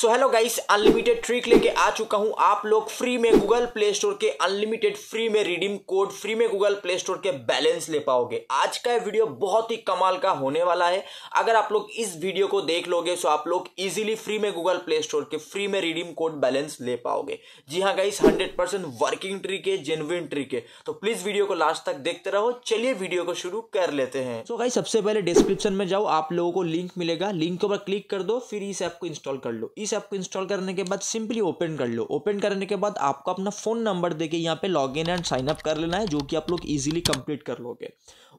सो hello guys unlimited trick लेके आ चुका हूं आप लोग फ्री में गूगल प्ले स्टोर के अनलिमिटेड फ्री में रिडीम कोड फ्री में गूगल प्ले स्टोर के बैलेंस ले पाओगे आज का वीडियो बहुत ही कमाल का होने वाला है अगर आप लोग इस वीडियो को देख लोगे सो आप लोग इजीली फ्री में गूगल प्ले स्टोर के फ्री में रिडीम कोड बैलेंस ले पाओगे जी हाँ गाइस हंड्रेड वर्किंग ट्रिक है जेनविन ट्रिक है तो प्लीज वीडियो को लास्ट तक देखते रहो चलिए वीडियो को शुरू कर लेते हैं सो गाई सबसे पहले डिस्क्रिप्शन में जाओ आप लोगों को लिंक मिलेगा लिंक के ऊपर क्लिक कर दो फिर इस ऐप को इंस्टॉल कर लो तरीके से आपको इंस्टॉल करने के बाद सिंपली ओपन कर लो ओपन करने के बाद आपको अपना फ़ोन नंबर देके यहाँ पे इन एंड साइन अप कर लेना है जो कि आप लोग इजीली कंप्लीट कर लोगे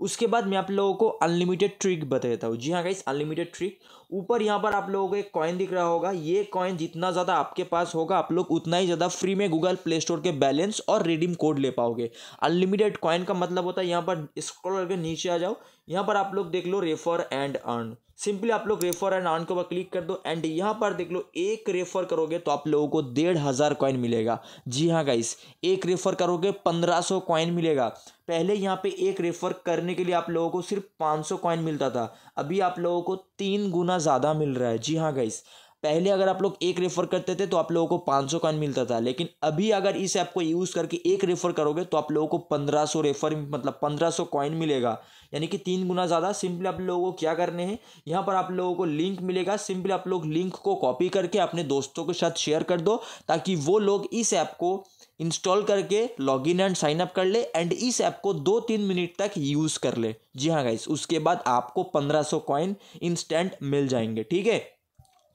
उसके बाद मैं आप लोगों को अनलिमिटेड ट्रिक बता देता हूँ जी हाँ गाइस अनलिमिटेड ट्रिक ऊपर यहाँ पर आप लोगों को एक कॉइन दिख रहा होगा ये कॉइन जितना ज़्यादा आपके पास होगा आप लोग उतना ही ज़्यादा फ्री में गूगल प्ले स्टोर के बैलेंस और रिडीम कोड ले पाओगे अनलिमिटेड कॉइन का मतलब होता है यहाँ पर स्क्रॉल करके नीचे आ जाओ यहाँ पर आप लोग देख लो रेफर एंड अर्न सिंपली आप लोग रेफर एंड अर्न के ऊपर क्लिक कर दो एंड यहाँ पर देख लो एक रेफर करोगे तो आप लोगों को डेढ़ हज़ार कॉइन मिलेगा जी हाँ गाइस एक रेफर करोगे पंद्रह सौ कॉइन मिलेगा पहले यहाँ पे एक रेफ़र करने के लिए आप लोगों को सिर्फ पाँच सौ कॉइन मिलता था अभी आप लोगों को तीन गुना ज़्यादा मिल रहा है जी हाँ गाइस पहले अगर आप लोग एक रेफ़र करते थे तो आप लोगों को पाँच सौ कॉइन मिलता था लेकिन अभी अगर इस ऐप को यूज़ करके एक रेफ़र करोगे तो आप लोगों को पंद्रह सौ रेफ़र मतलब पंद्रह सौ कॉइन मिलेगा यानी कि तीन गुना ज़्यादा सिंपली आप लोगों को क्या करने हैं यहाँ पर आप लोगों को लिंक मिलेगा सिंपली आप लोग लिंक को कॉपी करके अपने दोस्तों के साथ शेयर कर दो ताकि वो लोग इस ऐप को इंस्टॉल करके log in and sign up कर ले एंड इस ऐप को दो तीन मिनट तक यूज़ कर ले जी हाँ गाइस उसके बाद आपको पंद्रह सौ कॉइन इंस्टेंट मिल जाएंगे ठीक है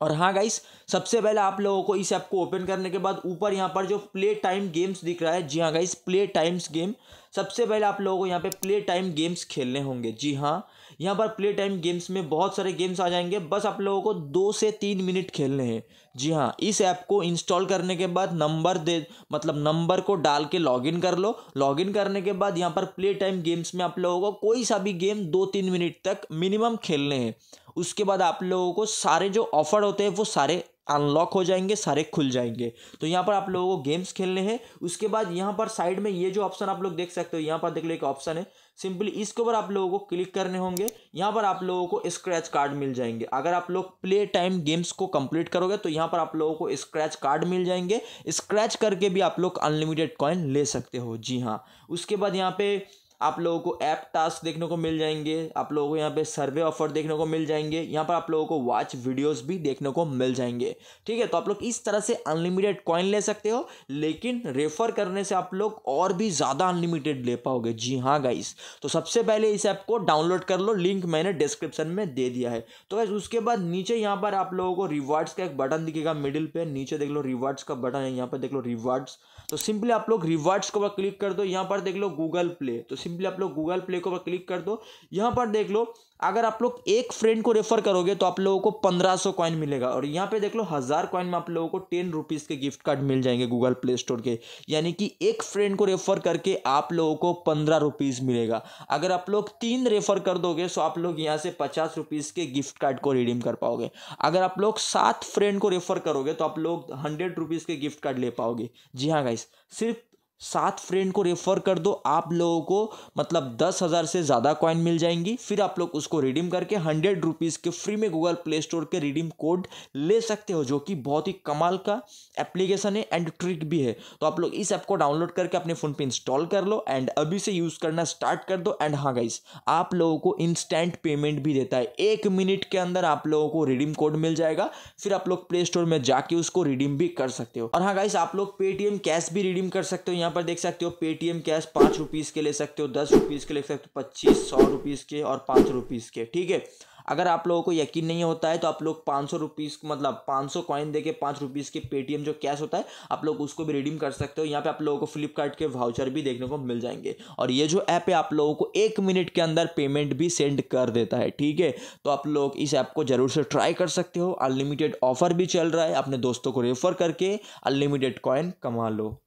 और हाँ गाइस सबसे पहले आप लोगों को इस ऐप को ओपन करने के बाद ऊपर यहाँ पर जो प्ले टाइम गेम्स दिख रहा है जी हाँ गाइस प्ले टाइम्स गेम सबसे पहले आप लोगों को यहाँ पे प्ले टाइम गेम्स खेलने होंगे जी हाँ यहाँ पर प्ले टाइम गेम्स में बहुत सारे गेम्स आ जाएंगे बस आप लोगों को दो से तीन मिनट खेलने हैं जी हाँ इस ऐप को इंस्टॉल करने के बाद नंबर दे मतलब नंबर को डाल के लॉगिन कर लो लॉगिन करने के बाद यहाँ पर प्ले टाइम गेम्स में आप लोगों को कोई सा भी गेम दो तीन मिनट तक मिनिमम खेलने हैं उसके बाद आप लोगों को सारे जो ऑफर होते हैं वो सारे अनलॉक हो जाएंगे सारे खुल जाएंगे तो यहाँ पर आप लोगों को गेम्स खेलने हैं उसके बाद यहाँ पर साइड में ये जो ऑप्शन आप लोग देख सकते हो यहाँ पर देख लो एक ऑप्शन है सिंपली इसके ऊपर आप लोगों को क्लिक करने होंगे यहाँ पर आप लोगों को स्क्रैच कार्ड मिल जाएंगे अगर आप लोग प्ले टाइम गेम्स को कंप्लीट करोगे तो यहाँ पर आप लोगों को स्क्रैच कार्ड मिल जाएंगे स्क्रैच करके भी आप लोग अनलिमिटेड कॉइन ले सकते हो जी हाँ उसके बाद यहाँ पे आप लोगों को ऐप टास्क देखने को मिल जाएंगे आप लोगों को यहाँ पे सर्वे ऑफर देखने को मिल जाएंगे यहाँ पर आप लोगों को वॉच वीडियोस भी देखने को मिल जाएंगे ठीक है तो आप लोग इस तरह से अनलिमिटेड कॉइन ले सकते हो लेकिन रेफर करने से आप लोग और भी ज़्यादा अनलिमिटेड ले पाओगे जी हाँ गाइस तो सबसे पहले इस ऐप को डाउनलोड कर लो लिंक मैंने डिस्क्रिप्शन में दे दिया है तो गाइस उसके बाद नीचे यहाँ पर आप लोगों को रिवार्ड्स का एक बटन दिखेगा मिडिल पर नीचे देख लो रिवार्ड्स का बटन है यहाँ पर देख लो रिवार्ड्स तो सिंपली आप लोग रिवार्ड्स को क्लिक कर दो यहाँ पर देख लो गूगल प्ले तो सिंपली आप लोग गूगल प्ले के ऊपर क्लिक कर दो यहाँ पर देख लो अगर आप लोग एक फ्रेंड को रेफर करोगे तो आप लोगों को पंद्रह सौ कॉइन मिलेगा और यहाँ पे देख लो हज़ार कॉइन में आप लोगों को टेन रुपीज़ के गिफ्ट कार्ड मिल जाएंगे गूगल प्ले स्टोर के यानी कि एक फ्रेंड को रेफर करके आप लोगों को पंद्रह रुपीज़ मिलेगा अगर आप लोग तीन रेफर कर दोगे तो आप लोग यहाँ से पचास रुपीज़ के गिफ्ट कार्ड को रिडीम कर पाओगे अगर आप लोग सात फ्रेंड को रेफर करोगे तो आप लोग हंड्रेड रुपीज़ के गिफ्ट कार्ड ले पाओगे जी हाँ गाइस सिर्फ सात फ्रेंड को रेफ़र कर दो आप लोगों को मतलब दस हज़ार से ज़्यादा कॉइन मिल जाएंगी फिर आप लोग उसको रिडीम करके हंड्रेड रुपीज़ के फ्री में गूगल प्ले स्टोर के रिडीम कोड ले सकते हो जो कि बहुत ही कमाल का एप्लीकेशन है एंड ट्रिक भी है तो आप लोग इस ऐप को डाउनलोड करके अपने फ़ोन पर इंस्टॉल कर लो एंड अभी से यूज़ करना स्टार्ट कर दो एंड हाँ गाइस आप लोगों को इंस्टेंट पेमेंट भी देता है एक मिनट के अंदर आप लोगों को रिडीम कोड मिल जाएगा फिर आप लोग प्ले स्टोर में जाके उसको रिडीम भी कर सकते हो और हाँ गाइस आप लोग पेटीएम कैश भी रिडीम कर सकते हो यहाँ यहाँ पर देख सकते हो पेटीएम कैश पाँच रुपीज़ के ले सकते हो दस रुपीज़ के ले सकते हो पच्चीस सौ रुपीज़ के और पाँच रुपीज़ के ठीक है अगर आप लोगों को यकीन नहीं होता है तो आप लोग पाँच सौ रुपीज़ मतलब पाँच सौ कॉइन दे के पाँच रुपीज़ के पेटीएम जो कैश होता है आप लोग उसको भी रिडीम कर सकते हो यहाँ पे आप लोगों को फ्लिपकार्ट के वाउचर भी देखने को मिल जाएंगे और ये जो ऐप है आप लोगों को एक मिनट के अंदर पेमेंट भी सेंड कर देता है ठीक है तो आप लोग इस ऐप को ज़रूर से ट्राई कर सकते हो अनलिमिटेड ऑफर भी चल रहा है अपने दोस्तों को रेफर करके अनलिमिटेड कॉइन कमा लो